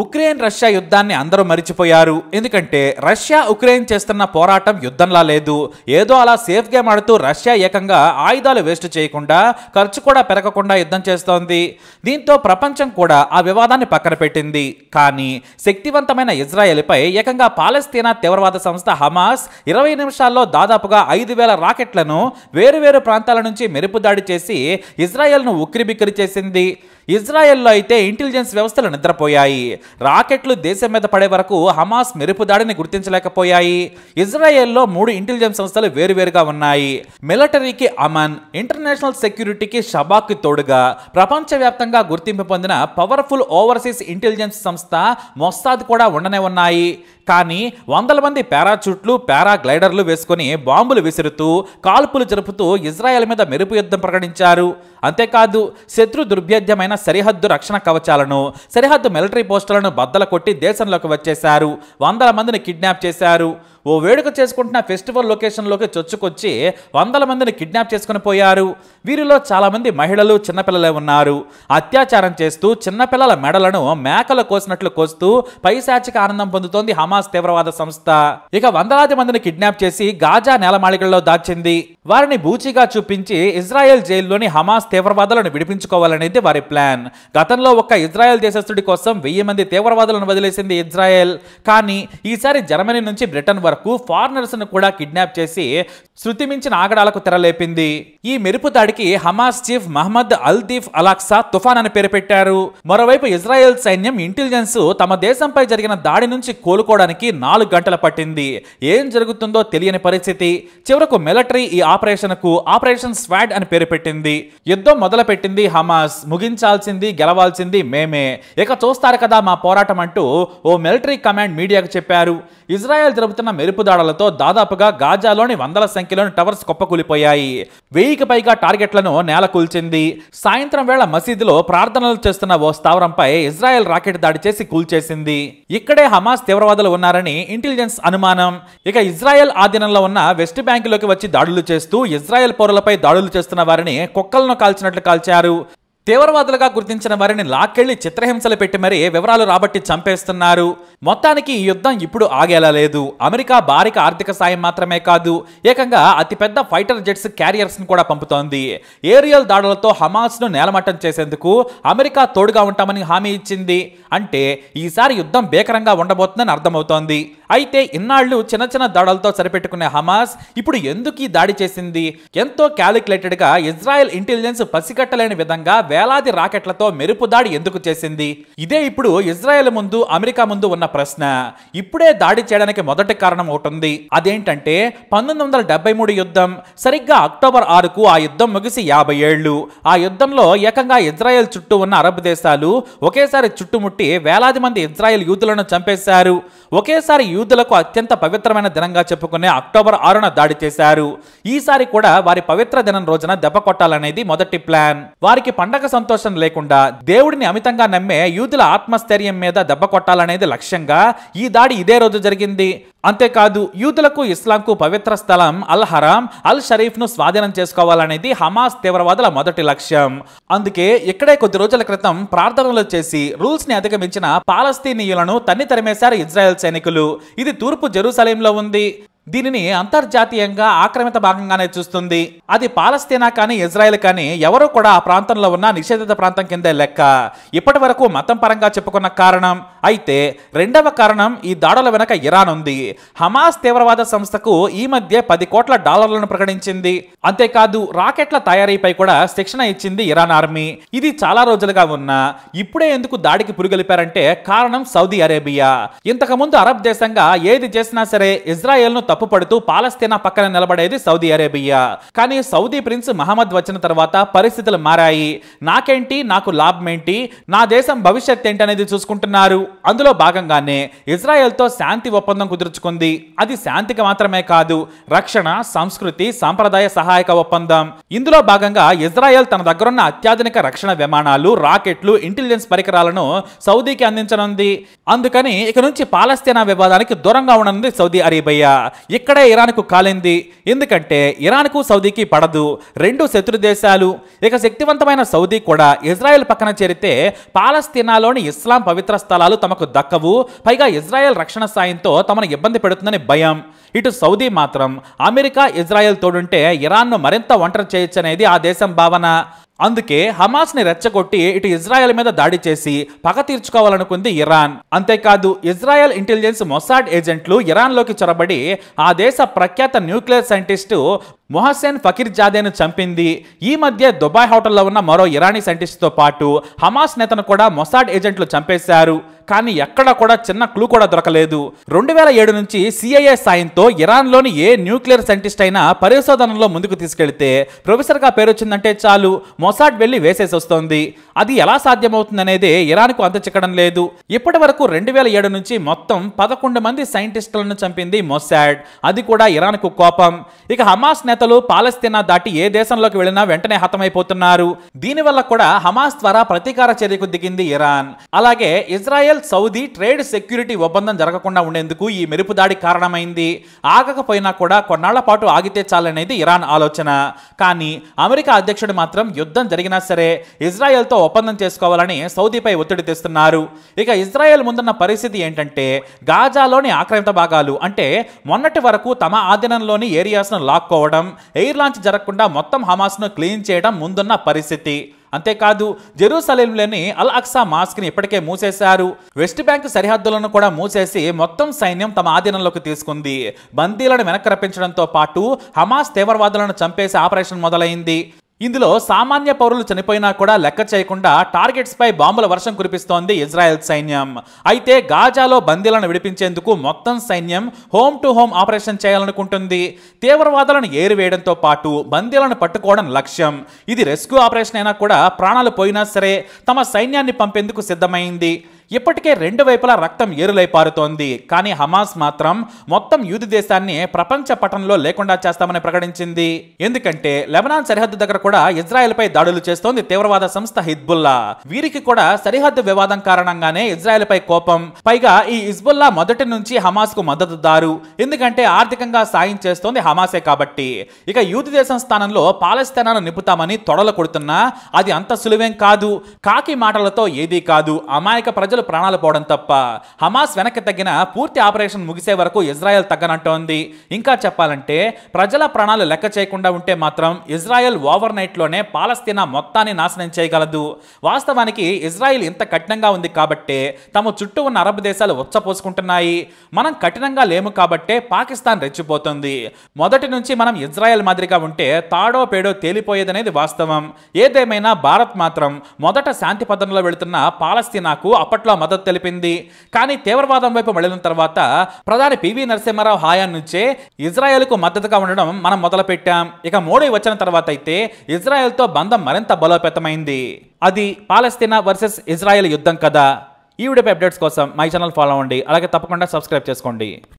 Ukraine Russia యుద్ధాన్ని అందరూ మరిచిపోయారు ఎందుకంటే రష్యా ఉక్రెయిన్ చేస్తున్న పోరాటం యుద్ధంలా లేదు ఏదో అలా సేఫ్ గేమ్ ఆడుతూ రష్యా ఏకంగా ఆయుధాలు వేస్ట్ చేయకుండా ఖర్చు కూడా పెరగకుండా యుద్ధం చేస్తోంది దీంతో ప్రపంచం కూడా ఆ వివాదాన్ని పక్కన పెట్టింది కానీ శక్తివంతమైన ఇజ్రాయెల్పై ఏకంగా పాలస్తీనా తీవ్రవాద సంస్థ హమాస్ ఇరవై నిమిషాల్లో దాదాపుగా ఐదు వేల రాకెట్లను వేరువేరు ప్రాంతాల నుంచి మెరుపు దాడి చేసి ఇజ్రాయెల్ను ఉక్కిరిబిక్కిరి చేసింది ఇజ్రాయెల్లో అయితే ఇంటెలిజెన్స్ వ్యవస్థలు నిద్రపోయాయి రాకెట్లు దేశం మీద పడే వరకు హమాస్ మెరుపు దాడిని గుర్తించలేకపోయాయి ఇజ్రాయెల్లో మూడు ఇంటెలిజెన్స్ సంస్థలు వేరువేరుగా ఉన్నాయి మిలిటరీకి అమన్ ఇంటర్నేషనల్ సెక్యూరిటీకి షబాక్ తోడుగా ప్రపంచవ్యాప్తంగా గుర్తింపు పొందిన పవర్ఫుల్ ఓవర్సీస్ ఇంటెలిజెన్స్ సంస్థ మొస్తాద్ కూడా ఉండనే ఉన్నాయి కానీ వందల మంది పారాచూట్లు పారాగ్లైడర్లు వేసుకుని బాంబులు విసురుతూ కాల్పులు జరుపుతూ ఇజ్రాయెల్ మీద మెరుపు యుద్ధం ప్రకటించారు అంతేకాదు శత్రు దుర్భేద్యమైన సరిహద్దు రక్షణ కవచాలను సరిహద్దు మిలిటరీ పోస్టులను బద్దల కొట్టి దేశంలోకి వచ్చేశారు వందల మందిని కిడ్నాప్ చేశారు ఓ వేడుక చేసుకుంటున్న ఫెస్టివల్ లొకేషన్లోకి చొచ్చుకొచ్చి వందల మందిని కిడ్నాప్ చేసుకుని పోయారు వీరిలో చాలామంది మహిళలు చిన్నపిల్లలే ఉన్నారు అత్యాచారం చేస్తూ చిన్నపిల్లల మెడలను మేకలు కోసినట్లు కోస్తూ పైశాచిక ఆనందం పొందుతోంది హమాస్ తీవ్రవాద సంస్థ ఇక వందలాది మందిని కిడ్నాప్ చేసి గాజా నేలమాళికల్లో దాచింది వారిని బూచిగా చూపించి ఇజ్రాయెల్ జైల్లోని హమాస్ తీవ్రవాదులను విడిపించుకోవాలనేది వారి ప్లాన్ గతంలో ఒక్క ఇజ్రాయెల్ దేశస్థుడి కోసం వెయ్యి మంది తీవ్రవాదులను వదిలేసింది ఇజ్రాయెల్ కానీ ఈసారి జర్మనీ నుంచి బ్రిటన్ వరకు వరకు ను కూడా కిడ్నాప్ చేసి శృతిమించిన ఆగడాలకు తెరలేపింది ఈ మెరుపు దాడికి Hamas chief Mohammed al Deif al Aqsa తుఫాన్ అని పేరు పెట్టారు మరోవైపు ఇజ్రాయెల్ సైన్యం ఇంటెలిజెన్స్ తమ దేశంపై జరిగిన దాడి నుంచి కోలుకోవడానికి నాలుగు గంటలు పట్టింది ఏం జరుగుతుందో తెలియని పరిస్థితి చివరకు మిలటరీ ఈ ఆపరేషన్ కు ఆపరేషన్ స్వాడ్ అని పేరు పెట్టింది యుద్ధం మొదలు పెట్టింది హమాస్ ముగించాల్సింది గెలవాల్సింది మేమే ఇక చూస్తారు కదా మా పోరాటం అంటూ ఓ మిలిటరీ కమాండ్ మీడియాకు చెప్పారు ఇజ్రాయెల్ జరుపుతున్న దాడలతో దాదాపుగా గాజాలోని వందల సంఖ్యలోని టవర్స్ కుప్పకూలిపోయాయి వెయ్యికి పైగా టార్గెట్లను నేల కూల్చింది సాయంత్రం వేళ మసీదులో ప్రార్థనలు చేస్తున్న ఓ స్థావరంపై ఇజ్రాయెల్ రాకెట్ దాడి చేసి కూల్చేసింది ఇక్కడే హమాస్ తీవ్రవాదులు ఉన్నారని ఇంటెలిజెన్స్ అనుమానం ఇక ఇజ్రాయెల్ ఆధీనంలో ఉన్న వెస్ట్ బ్యాంకులోకి వచ్చి దాడులు చేస్తూ ఇజ్రాయెల్ పౌరులపై దాడులు చేస్తున్న వారిని కుక్కలను కాల్చినట్లు కాల్చారు తీవ్రవాదులుగా గుర్తించిన వారిని లాక్కెళ్లి చిత్రహింసలు పెట్టి మరీ వివరాలు రాబట్టి చంపేస్తున్నారు మొత్తానికి ఈ యుద్ధం ఇప్పుడు ఆగేలా లేదు అమెరికా భారీ ఆర్థిక సాయం మాత్రమే కాదు ఏకంగా అతిపెద్ద ఫైటర్ జెట్స్ క్యారియర్స్ను కూడా పంపుతోంది ఏరియల్ దాడులతో హమాస్ను నేలమట్టం చేసేందుకు అమెరికా తోడుగా ఉంటామని హామీ ఇచ్చింది అంటే ఈసారి యుద్ధం భీకరంగా ఉండబోతుందని అర్థమవుతోంది అయితే ఇన్నాళ్లు చిన్న చిన్న దాడులతో సరిపెట్టుకునే హమాస్ ఇప్పుడు ఎందుకు ఈ దాడి చేసింది ఎంతో క్యాలిక్యులేటెడ్గా ఇజ్రాయెల్ ఇంటెలిజెన్స్ పసిగట్టలేని విధంగా వేలాది రాకెట్లతో మెరుపు దాడి ఎందుకు చేసింది ఇదే ఇప్పుడు ఇజ్రాయెల్ ముందు అమెరికా ముందు ఉన్న ప్రశ్న ఇప్పుడే దాడి చేయడానికి మొదటి కారణం ఒకటి అదేంటంటే పంతొమ్మిది వందల డెబ్బై మూడు యుద్ధం సరిగ్గా అక్టోబర్ ఆరుకు ఆ యుద్ధం ముగిసి యాభై ఏళ్లు ఆ యుద్ధంలో ఏకంగా ఇజ్రాయెల్ చుట్టూ ఉన్న అరబ్ దేశాలు ఒకేసారి చుట్టుముట్టి వేలాది మంది ఇజ్రాయెల్ యూతులను చంపేశారు ఒకేసారి యూదులకు అత్యంత పవిత్రమైన దినంగా చెప్పుకునే అక్టోబర్ ఆరున దాడి చేశారు ఈసారి కూడా వారి పవిత్ర దినం రోజున దెబ్బ కొట్టాలనేది మొదటి ప్లాన్ వారికి పండగ సంతోషం లేకుండా దేవుడిని అమితంగా నమ్మే యూదుల ఆత్మస్థైర్యం మీద దెబ్బ కొట్టాలనేది లక్ష్యంగా ఈ దాడి ఇదే రోజు జరిగింది అంతేకాదు యూదులకు ఇస్లాంకు పవిత్ర స్థలం అల్ హరాం అల్ షరీఫ్ను స్వాధీనం చేసుకోవాలనేది హమాస్ తీవ్రవాదుల మొదటి లక్ష్యం అందుకే ఇక్కడే కొద్ది రోజుల క్రితం ప్రార్థనలు చేసి రూల్స్ని అధిగమించిన పాలస్తీనీయులను తన్ని తరిమేశారు ఇజ్రాయెల్ సైనికులు ఇది తూర్పు జెరూసలేంలో ఉంది దీనిని అంతర్జాతీయంగా ఆక్రమిత భాగంగానే చూస్తుంది అది పాలస్తీనా కానీ ఇజ్రాయెల్ కానీ ఎవరు కూడా ఆ ప్రాంతంలో ఉన్న నిషేధిత ప్రాంతం కిందే లెక్క ఇప్పటి వరకు మతం పరంగా చెప్పుకున్న కారణం అయితే రెండవ కారణం ఈ దాడుల వెనక ఇరాన్ ఉంది హమాస్ తీవ్రవాద సంస్థకు ఈ మధ్య పది కోట్ల డాలర్లను ప్రకటించింది అంతేకాదు రాకెట్ల తయారీపై కూడా శిక్షణ ఇచ్చింది ఇరాన్ ఆర్మీ ఇది చాలా రోజులుగా ఉన్నా ఇప్పుడే ఎందుకు దాడికి పురుగొలిపారంటే కారణం సౌదీ అరేబియా ఇంతకుముందు అరబ్ దేశంగా ఏది చేసినా సరే ఇజ్రాయెల్ను తప్పుపడుతూ పాలస్తీనా పక్కన నిలబడేది సౌదీ అరేబియా కానీ సౌదీ ప్రిన్స్ మహమ్మద్ వచ్చిన తర్వాత పరిస్థితులు మారాయి నాకేంటి నాకు లాభం ఏంటి నా దేశం భవిష్యత్ అనేది చూసుకుంటున్నారు అందులో భాగంగానే ఇజ్రాయెల్తో శాంతి ఒప్పందం కుదుర్చుకుంది అది శాంతికి మాత్రమే కాదు రక్షణ సంస్కృతి సాంప్రదాయ సహాయక ఒప్పందం ఇందులో భాగంగా ఇజ్రాయెల్ తన దగ్గరున్న అత్యాధునిక రక్షణ విమానాలు రాకెట్లు ఇంటెలిజెన్స్ పరికరాలను సౌదీకి అందించనుంది అందుకని ఇక నుంచి పాలస్తీనా వివాదానికి దూరంగా ఉండనుంది సౌదీ అరేబియా ఇక్కడే ఇరాన్కు కాలింది ఎందుకంటే ఇరాన్కు సౌదీకి పడదు రెండు శత్రు దేశాలు ఇక శక్తివంతమైన సౌదీ కూడా ఇజ్రాయెల్ పక్కన చేరితే పాలస్తీనాలోని ఇస్లాం పవిత్ర స్థలాలు తమకు దక్కవు పైగా ఇజ్రాయెల్ రక్షణ సాయంతో తమను ఇబ్బంది పెడుతుందని భయం ఇటు సౌదీ మాత్రం అమెరికా ఇజ్రాయెల్ తోడుంటే ఇరాన్ను మరింత ఒంటరి చేయొచ్చనేది ఆ దేశం భావన అందుకే హమాస్ ని రెచ్చగొట్టి ఇటు ఇజ్రాయెల్ మీద దాడి చేసి పగ తీర్చుకోవాలనుకుంది ఇరాన్ అంతేకాదు ఇజ్రాయెల్ ఇంటెలిజెన్స్ మొసాడ్ ఏజెంట్లు ఇరాన్లోకి చొరబడి ఆ దేశ ప్రఖ్యాత న్యూక్లియర్ సైంటిస్టు మొహసేన్ ఫకీర్ జాదేను చంపింది ఈ మధ్య దుబాయ్ హోటల్లో ఉన్న మరో ఇరానీ సైంటిస్ట్తో పాటు హమాస్ నేతను కూడా మొసాడ్ ఏజెంట్లు చంపేశారు కానీ ఎక్కడ కూడా చిన్న క్లూ కూడా దొరకలేదు రెండు వేల ఏడు నుంచి సిఐఏ సాయంతో ఇరాన్లోని ఏ న్యూక్లియర్ సైంటిస్ట్ అయినా పరిశోధనలో ముందుకు తీసుకెళ్తే ప్రొఫెసర్గా పేరొచ్చిందంటే చాలు మొసాడ్ వెళ్ళి వేసేసి వస్తోంది అది ఎలా సాధ్యమవుతుందనేదే ఇరాన్కు అంత చిక్కడం లేదు ఇప్పటి వరకు రెండు వేల ఏడు నుంచి మొత్తం పదకొండు మంది సైంటిస్టులను చంపింది మొసాడ్ అది కూడా ఇరాన్కు కోపం ఇక హమాస్ నేత నేతలు పాలస్తీనా దాటి ఏ దేశంలోకి వెళ్లినా వెంటనే హతమైపోతున్నారు దీనివల్ల కూడా హమాస్ ద్వారా ప్రతీకార చర్యకు దిగింది ఇరాన్ అలాగే ఇజ్రాయెల్ సౌదీ ట్రేడ్ సెక్యూరిటీ ఒప్పందం జరగకుండా ఉండేందుకు ఈ మెరుపు దాడి కారణమైంది ఆగకపోయినా కూడా కొన్నాళ్ల పాటు ఆగితే చాలనేది ఇరాన్ ఆలోచన కానీ అమెరికా అధ్యక్షుడు మాత్రం యుద్ధం జరిగినా సరే ఇజ్రాయెల్తో ఒప్పందం చేసుకోవాలని సౌదీపై ఒత్తిడి తెస్తున్నారు ఇక ఇజ్రాయెల్ ముందున్న పరిస్థితి ఏంటంటే గాజాలోని ఆక్రమిత భాగాలు అంటే మొన్నటి వరకు తమ ఆధీనంలోని ఏరియాస్ను లాక్కోవడం చేయడం ఎయిర్ లాంచ్ జరగకుండా మొత్తం హమాస్ను క్లీన్ చేయడం ముందున్న పరిస్థితి అంతేకాదు జెరూసలేంలోని అల్ అక్సా మాస్క్ని ఇప్పటికే మూసేశారు వెస్ట్ బ్యాంక్ సరిహద్దులను కూడా మూసేసి మొత్తం సైన్యం తమ ఆధీనంలోకి తీసుకుంది బందీలను వెనక్కి రప్పించడంతో పాటు హమాస్ తీవ్రవాదులను చంపేసి ఆపరేషన్ మొదలైంది ఇందులో సామాన్య పౌరులు చనిపోయినా కూడా లెక్క చేయకుండా టార్గెట్స్పై బాంబుల వర్షం కురిపిస్తోంది ఇజ్రాయెల్ సైన్యం అయితే గాజాలో బందీలను విడిపించేందుకు మొత్తం సైన్యం హోమ్ టు హోమ్ ఆపరేషన్ చేయాలనుకుంటుంది తీవ్రవాదులను ఏరివేయడంతో పాటు బందీలను పట్టుకోవడం లక్ష్యం ఇది రెస్క్యూ ఆపరేషన్ అయినా కూడా ప్రాణాలు పోయినా సరే తమ సైన్యాన్ని పంపేందుకు సిద్ధమైంది ఇప్పటికే రెండు వైపులా రక్తం ఏరులై పారుతోంది కానీ హమాస్ మాత్రం మొత్తం యూది దేశాన్ని ప్రపంచ పటంలో లేకుండా చేస్తామని ప్రకటించింది ఎందుకంటే లెబనాన్ సరిహద్దు దగ్గర కూడా పై దాడులు చేస్తోంది తీవ్రవాద సంస్థ హిజ్బుల్లా వీరికి కూడా సరిహద్దు వివాదం కారణంగానే పై కోపం పైగా ఈ హిజ్బుల్లా మొదటి నుంచి హమాస్ కు మద్దతుదారు ఎందుకంటే ఆర్థికంగా సాయం చేస్తోంది హమాసే కాబట్టి ఇక యూత్ దేశం స్థానంలో పాలస్తీనాను నింపుతామని తొడలు కొడుతున్నా అది అంత సులువేం కాదు కాకి మాటలతో ఏదీ కాదు అమాయక ప్రజలు ఇజ్రాయెల్ ప్రాణాలు పోవడం తప్ప హమాస్ వెనక్కి తగ్గిన పూర్తి ఆపరేషన్ ముగిసే వరకు ఇజ్రాయెల్ తగ్గనంటోంది ఇంకా చెప్పాలంటే ప్రజల ప్రాణాలు లెక్క చేయకుండా ఉంటే మాత్రం ఇజ్రాయెల్ ఓవర్ నైట్లోనే పాలస్తీనా మొత్తాన్ని నాశనం చేయగలదు వాస్తవానికి ఇజ్రాయెల్ ఇంత కఠినంగా ఉంది కాబట్టే తమ చుట్టూ ఉన్న అరబ్ దేశాలు ఉచ్చపోసుకుంటున్నాయి మనం కఠినంగా లేము కాబట్టే పాకిస్తాన్ రెచ్చిపోతుంది మొదటి నుంచి మనం ఇజ్రాయెల్ మాదిరిగా ఉంటే తాడో పేడో తేలిపోయేదనేది వాస్తవం ఏదేమైనా భారత్ మాత్రం మొదట శాంతి పదంలో వెళుతున్న పాలస్తీనాకు అప్పట్లో గా మద్దతు తెలిపింది కానీ తీవ్రవాదం వైపు మళ్ళిన తర్వాత ప్రధాని పివి నరసింహారావు హాయా నుంచే ఇజ్రాయెల్ కు మద్దతుగా ఉండడం మనం మొదలుపెట్టాం ఇక మోడీ వచ్చిన తర్వాత అయితే ఇజ్రాయెల్ తో బంధం మరింత బలోపేతమైంది అది పాలస్తీనా వర్సెస్ ఇజ్రాయెల్ యుద్ధం కదా ఈ వీడియోపై అప్డేట్స్ కోసం మై ఛానల్ ఫాలో అవ్వండి అలాగే తప్పకుండా సబ్స్క్రైబ్ చేసుకోండి